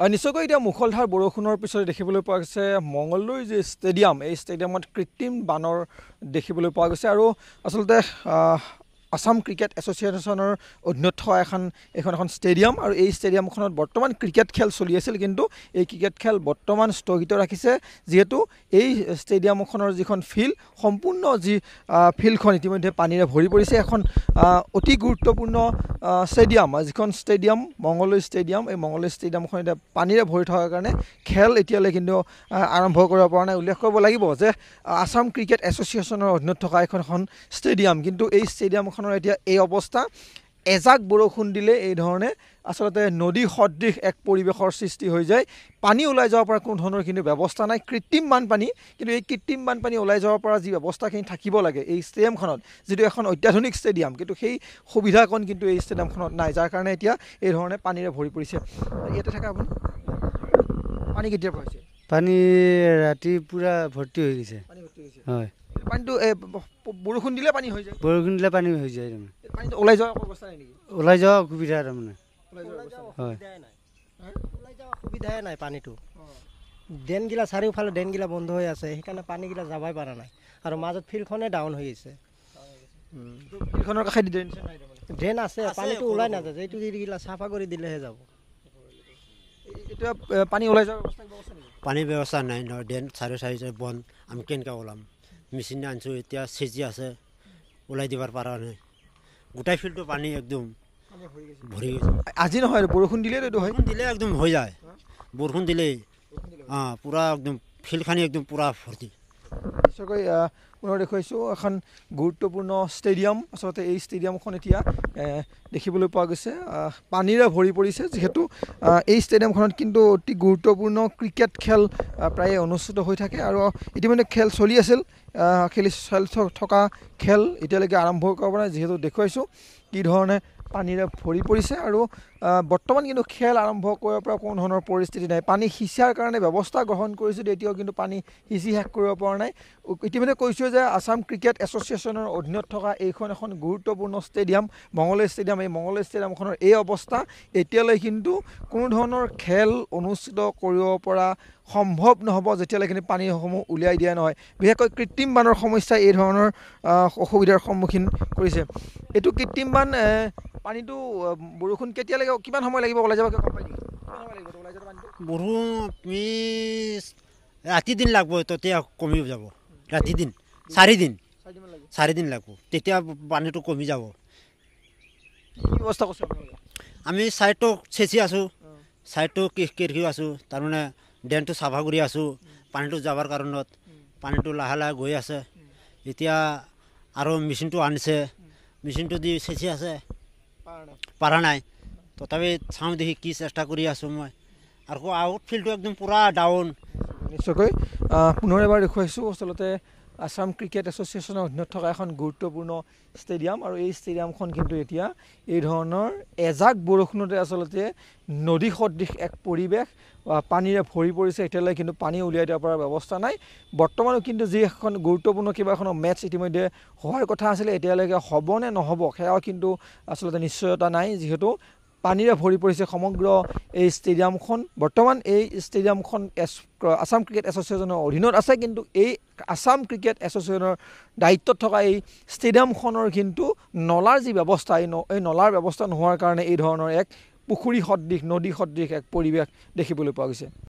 নিশ্চয়কৈ এতিয়া মুখলধাৰ বৰষুণৰ পিছতে দেখিবলৈ পোৱা গৈছে মংগলদৈ যি ষ্টেডিয়াম এই ষ্টেডিয়ামত কৃত্ৰিম বানৰ দেখিবলৈ পোৱা গৈছে আৰু আচলতে আসাম ক্ৰিকেট এছ'চিয়েশ্যনৰ অধীনত থকা এখন এইখন এখন ষ্টেডিয়াম আৰু এই ষ্টেডিয়ামখনত বৰ্তমান ক্ৰিকেট খেল চলি আছিল কিন্তু এই ক্ৰিকেট খেল বৰ্তমান স্থগিত ৰাখিছে যিহেতু এই ষ্টেডিয়ামখনৰ যিখন ফিল্ড সম্পূৰ্ণ যি ফিল্ডখন ইতিমধ্যে পানীৰে ভৰি পৰিছে এখন অতি গুৰুত্বপূৰ্ণ ষ্টেডিয়াম যিখন ষ্টেডিয়াম মংগলৈ ষ্টেডিয়াম এই মংগলৈ ষ্টেডিয়ামখন এতিয়া পানীৰে ভৰি থকাৰ কাৰণে খেল এতিয়ালৈ কিন্তু আৰম্ভ কৰিব পৰা নাই উল্লেখ কৰিব লাগিব যে আছাম ক্ৰিকেট এছ'চিয়েশ্যনৰ অধীনত থকা এখন এখন ষ্টেডিয়াম কিন্তু এই ষ্টেডিয়াম ৰাজ্যখনৰ এতিয়া এই অৱস্থা এজাক বৰষুণ দিলে এই ধৰণে আচলতে নদী সদৃশ এক পৰিৱেশৰ সৃষ্টি হৈ যায় পানী ওলাই যাব পৰা কোনো ধৰণৰ কিন্তু ব্যৱস্থা নাই কৃত্ৰিম বানপানী কিন্তু এই কৃত্ৰিম বানপানী ওলাই যাব পৰা যি ব্যৱস্থাখিনি থাকিব লাগে এই ষ্টেডিয়ামখনত যিটো এখন অত্যাধুনিক ষ্টেডিয়াম কিন্তু সেই সুবিধাকণ কিন্তু এই ষ্টেডিয়ামখনত নাই যাৰ কাৰণে এতিয়া এই ধৰণে পানীৰে ভৰি পৰিছে ইয়াতে থাকে আপুনি পানী কেতিয়াৰ পৰা হৈছে পানী ৰাতিৰ পৰা ভৰ্তি হৈ গৈছে হয় পানীটো বৰষুণ দিলে পানী হৈ যায় বৰষুণ দিলে পানী হৈ যায় তাৰমানে ওলাই যোৱা ওলাই যোৱা অসুবিধা তাৰমানে হয় সুবিধাই নাই পানীটো ড্ৰেইনগিলা চাৰিওফালে ড্ৰেইনগিলা বন্ধ হৈ আছে সেইকাৰণে পানীগিলা যাবই পৰা নাই আৰু মাজত ফিল্ডখনে ডাউন হৈ আছে ফিল্ডখনৰ কাষে ড্ৰেইন আছে পানীটো ওলাই নাযায় যে এইটো যিগিলা চাফা কৰি দিলেহে যাব পানী ওলাই যাব পানীৰ ব্যৱস্থা নাই ধৰ ড্ৰেইন চাৰি চাৰি বন আমি কেনেকৈ ওলাম মেচিন আনিছোঁ এতিয়া চেজি আছে ওলাই দিবৰ পৰা নাই গোটেই ফিল্ডটো পানী একদম ভৰি গৈছে আজি নহয় বৰষুণ দিলে দিলে একদম হৈ যায় বৰষুণ দিলেই অঁ পূৰা একদম ফিল্ডখানি একদম পূৰা ভৰ্তি নিশ্চয়কৈ পুনৰ দেখুৱাইছোঁ এখন গুৰুত্বপূৰ্ণ ষ্টেডিয়াম আচলতে এই ষ্টেডিয়ামখন এতিয়া দেখিবলৈ পোৱা গৈছে পানীৰে ভৰি পৰিছে যিহেতু এই ষ্টেডিয়ামখনত কিন্তু অতি গুৰুত্বপূৰ্ণ ক্ৰিকেট খেল প্ৰায়ে অনুষ্ঠিত হৈ থাকে আৰু ইতিমধ্যে খেল চলি আছিল খেলি চলি থকা খেল এতিয়ালৈকে আৰম্ভ কৰিব পৰা যিহেতু দেখুৱাইছোঁ কি ধৰণে পানীৰে ভৰি পৰিছে আৰু বৰ্তমান কিন্তু খেল আৰম্ভ কৰিব পৰা কোনো ধৰণৰ পৰিস্থিতি নাই পানী সিঁচাৰ কাৰণে ব্যৱস্থা গ্ৰহণ কৰিছোঁ এতিয়াও কিন্তু পানী সিঁচি শেষ কৰিব পৰা নাই ইতিমধ্যে কৈছোঁ যে আছাম ক্ৰিকেট এছ'চিয়েশ্যনৰ অধীনত থকা এইখন এখন গুৰুত্বপূৰ্ণ ষ্টেডিয়াম মঙলে ষ্টেডিয়াম এই মঙলে ষ্টেডিয়ামখনৰ এই অৱস্থা এতিয়ালৈ কিন্তু কোনো ধৰণৰ খেল অনুষ্ঠিত কৰিব পৰা সম্ভৱ নহ'ব যেতিয়ালৈ কিন্তু পানীসমূহ উলিয়াই দিয়া নহয় বিশেষকৈ কৃত্ৰিম বানৰ সমস্যাই এই ধৰণৰ অসুবিধাৰ সন্মুখীন কৰিছে এইটো কৃত্ৰিম বান পানীটো বৰষুণ কেতিয়ালৈকে লাগিব কিমান সময় লাগিব ওলাই যাব বহু ৰাতি দিন লাগব তেতিয়া কমি যাব ৰাতি দিন চাৰিদিন চাৰিদিন লাগিব তেতিয়া পানীটো কমি যাব ব্যৱস্থা কৰিছোঁ আমি ছাইডটো চেচি আছোঁ ছাইডটো কিৰকিও আছোঁ তাৰমানে ডেনটো চাফা কৰি আছোঁ পানীটো যাবৰ কাৰণত পানীটো লাহে লাহে গৈ আছে এতিয়া আৰু মেচিনটো আনিছে মেচিনটো দি চেচি আছে পাৰা নাই তথাপি চাওঁ দেখি কি চেষ্টা কৰি আছোঁ মই আৰু আউট ফিল্ডটো একদম পূৰা ডাউন নিশ্চয়কৈ পুনৰ এবাৰ দেখুৱাইছোঁ আচলতে আছাম ক্ৰিকেট এছ'চিয়েশ্যনৰ অধীনত থকা এখন গুৰুত্বপূৰ্ণ ষ্টেডিয়াম আৰু এই ষ্টেডিয়ামখন কিন্তু এতিয়া এই ধৰণৰ এজাক বৰষুণতে আচলতে নদী সদৃশ এক পৰিৱেশ পানীৰে ভৰি পৰিছে এতিয়ালৈ কিন্তু পানী উলিয়াই দিব পৰা ব্যৱস্থা নাই বৰ্তমানো কিন্তু যি এখন গুৰুত্বপূৰ্ণ এখন মেটছ ইতিমধ্যে হোৱাৰ কথা আছিলে এতিয়ালৈকে হ'বনে নহ'ব সেয়াও কিন্তু আচলতে নিশ্চয়তা নাই যিহেতু পানীৰে ভৰি পৰিছে সমগ্ৰ এই ষ্টেডিয়ামখন বৰ্তমান এই ষ্টেডিয়ামখন এছ আছাম ক্ৰিকেট এছ'চিয়েশ্যনৰ অধীনত আছে কিন্তু এই আছাম ক্ৰিকেট এছ'চিয়েশ্যনৰ দায়িত্বত থকা এই ষ্টেডিয়ামখনৰ কিন্তু নলাৰ যি ব্যৱস্থা এই ন এই নলাৰ ব্যৱস্থা নোহোৱাৰ কাৰণে এই ধৰণৰ এক পুখুৰী সদৃশ নদী সদৃশ এক পৰিৱেশ দেখিবলৈ পোৱা গৈছে